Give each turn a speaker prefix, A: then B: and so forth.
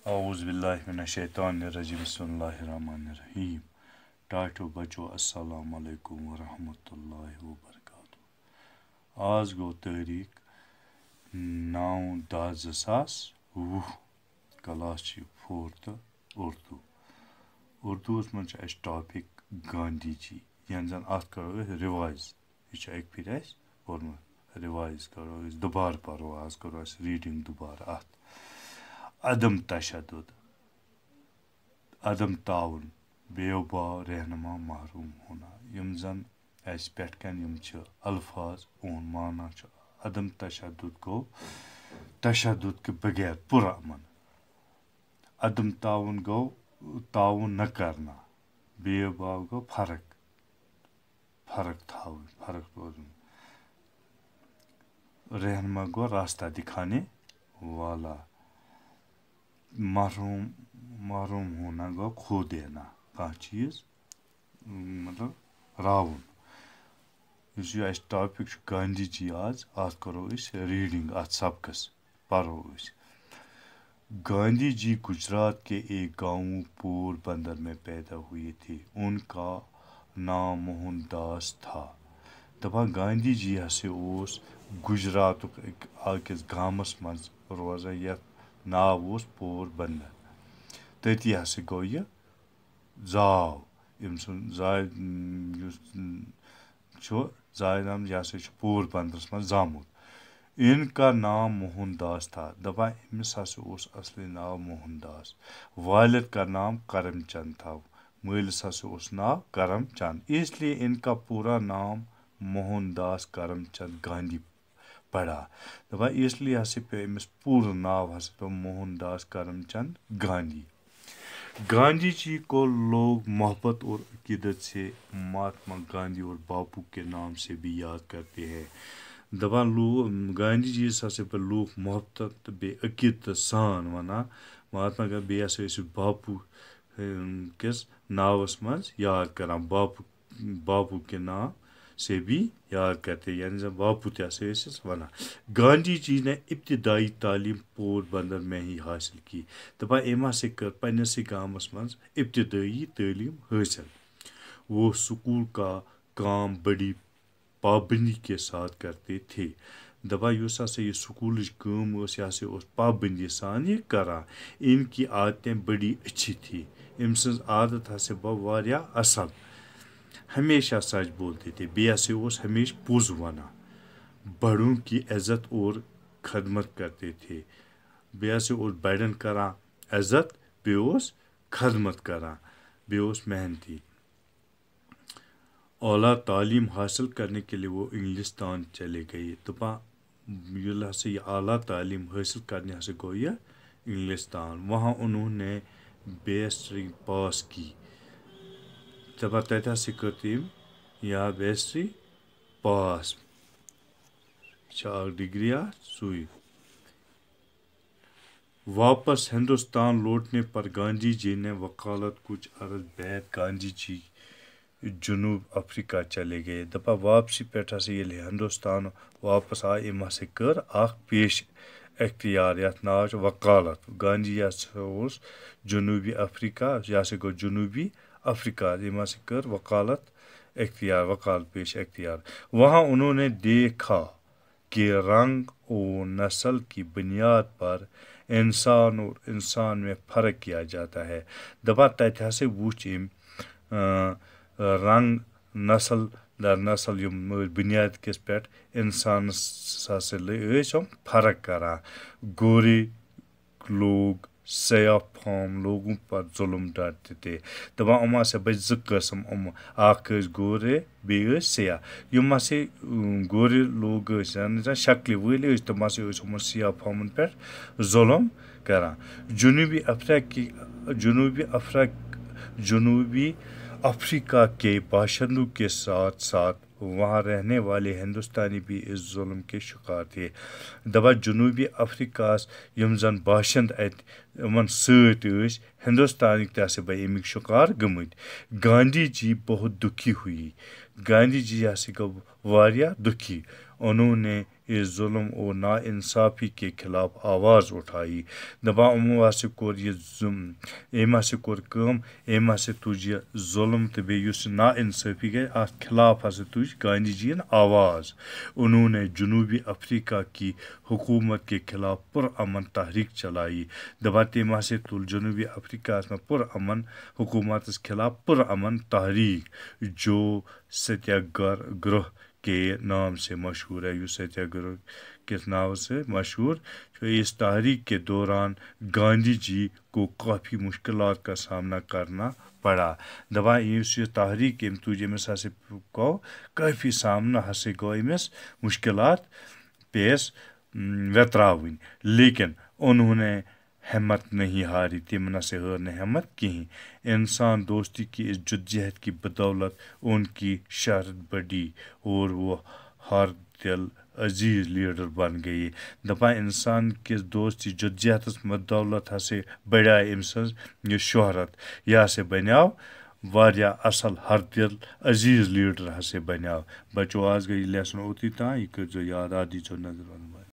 A: अज़बिल्लिमिनशैतानरजीम टाटो बचो अस्सलाम वालेकुम वरहमतुल्लाहि व बरकातहू आज गो तारीख नौ दह जि सास वुह क्लास फोर्थ उर्दू उर्दूस मज टॉपिक गांधी जी यन जन अत करो रिवाइज यह अक फिर पोर्मुत रिवाइज करो दोबार पो आज करो रीडिंग दोबार अत अदम तशद अदम ताउन बेवबा रहनमा महरूम होना यम जन अस पे अल्फाज ओन माना अदम तशद गो तशद के बगैर पुरामन अदम ताउन गो ताउन न करना बेवबा गो फर्क फर्क था फर्क रोजन रहनमा गो रास्ता दिखाने वाला महरूम महरूम होना गो खो देना कह चीज़ मतलब रावन इस यह टॉपिक गांधी जी आज आज करो इस रीडिंग आज सबकस पढ़ो इस गांधी जी गुजरात के एक गांव पूर बंदर में पैदा हुए थे उनका नाम मोहनदास था दपा गांधी जी हसे उस गुजरात अकिस गामस मज रोजा यथ ناو اوس پوٗر بنٛدر تٔتی ہسا گوٚو یہِ زاو أمۍ سُنٛد زاے یُس چھُ زاے نام یہِ ہسا چھُ پوٗر بنٛدرَس منٛز زامُت اِن کا نام موہن داس تھا دَپان أمِس ہسا اوس اَصلی ناو موہن داس والد کا نام کرم چنٛد تھا مٲلِس ہسا اوس ناو کرم چنٛد اس لیے اِن کا پوٗرا نام موہن داس کرم چنٛد گاندھی पढ़ा دپان اسلیے ہسا पे أمِس پوٗرٕ नाव ہسا पे मोहनदास داس کرم چند गांधी जी को लोग मोहब्बत और अकीदत से महात्मा गांधी और बापू के नाम से भी याद करते हैं दबा लू गांधी जी हसे पे लोग मोहब्बत तो बे अकीदत सान वना महात्मा गांधी बे हसा बापू किस नावस मज याद करा बापू बापू के नाम से भी याद करते यानी जब वापुत्या से वन गांधी जी ने इब्तदाई तालीम पोरबंदर में ही हासिल की दपा एमा से कर पनस गामस मज इब्तदाई हासिल वो सकूल का काम बड़ी पाबंदी के साथ करते थे दपा इस हसा ये सकूल कम यह हसा पाबंदी सान यह करान इनकी आदतें बड़ी अच्छी थी अम सद आदत हसा बह वाल असल हमेशा सच बोलते थे उस हमेश पुज वना बड़ों की इज्जत और खदमत करते थे उस बड़न करा इज्जत उस खदमत करा बेस मेहनती अला तालीम हासिल करने के लिए वो इंग्लिस्तान चले गए दपा ये हसा ये अली तालीम हासिल करने हसा गो ये इंग्लिस्तान वहाँ उन्होंने बेस्ट पास की Tämä tätä sikötim ja vesi paas. चार डिग्रिया सुई वापस हिंदुस्तान लौटने पर गांधी जी ने वकालत कुछ अरज बैद गांधी जी जनूब अफ्रीका चले गए दपा वापसी पेठा से ये हिंदुस्तान वापस आए इमा से कर पेश اختیار یتھ ناو وکالت گاندھی یا سا جنوبی افریقہ یہ سا جنوبی अफ्रीका जिमा सिकर वकालत एक्तियार वकाल पेश एक्तियार वहाँ उन्होंने देखा कि रंग और नस्ल की बुनियाद पर इंसान और इंसान में फ़र्क किया जाता है दबा तथा से वुच अम रंग नस्ल दर नस्ल यम बुनियाद किस पे इंसान हसे फ़र्क करा गोरी लोग सयाफाम लोगों पर जुलम डाटते थे दपान अमा से बच जसम हम अख गोरे बे सया यम हे गोरे लोग शक्ल वल तम हम सयाफाम फामन पे जुलम करा जनूबी अफ्रीकी जनूबी अफ्रा जनूबी अफ्रीका के बाशिंदों के साथ साथ वहाँ रहने वाले हिंदुस्तानी भी इस जुल्म के शिकार थे दबा जनूबी अफ्रीकास यम जन बाशंद अत यमन सत हिंदुस्तान तह बे शिकार गमत गांधी जी बहुत दुखी हुई गांधी जी हस गो दुखी उन्होंने इस जुल्म और नाानसाफ़ी के खिलाफ आवाज़ उठाई दबा अमो से कौर यह एमा से कौर कम एमा से तुज यह जुल्म तो बेस नाानसाफ़ी गई अ खिलाफ हा तुज गांधी जी आवाज़ उन्होंने जनूबी अफ्रीका की हुकूमत के खिलाफ पुरअमन तहरीक चलाई दबा तमा से तुल जनूबी अफ्रीका में पुरअमन हुकूमत खिलाफ पुरअमन तहरीक जो सत्याग्रह के नाम से मशहूर है यू सत्याग्रह किस नाम से मशहूर जो इस तहरीक के दौरान गांधी जी को काफ़ी मुश्किल का सामना करना पड़ा दबा इस तहरीक अम तुज अमिस हे गो काफ़ी सामना हे गो अमिस मुश्किल पेश वतरावन लेकिन उन्होंने हेमत नहीं हारी तिमना से हर नमत कहीं इंसान दोस्ती की इस जदजहद की बदौलत उनकी शहरत बढ़ी और वो हर दिल अजीज लीडर बन गई दपा इंसान किस दोस्ती जदजहदस बदौलत हे बड़ा अम सह शहरत यह हे बनो वारिया असल हर दिल अजीज लीडर हे बनो बचो आज गई लेसन ओती तान यह करो याद आ दीजो नजर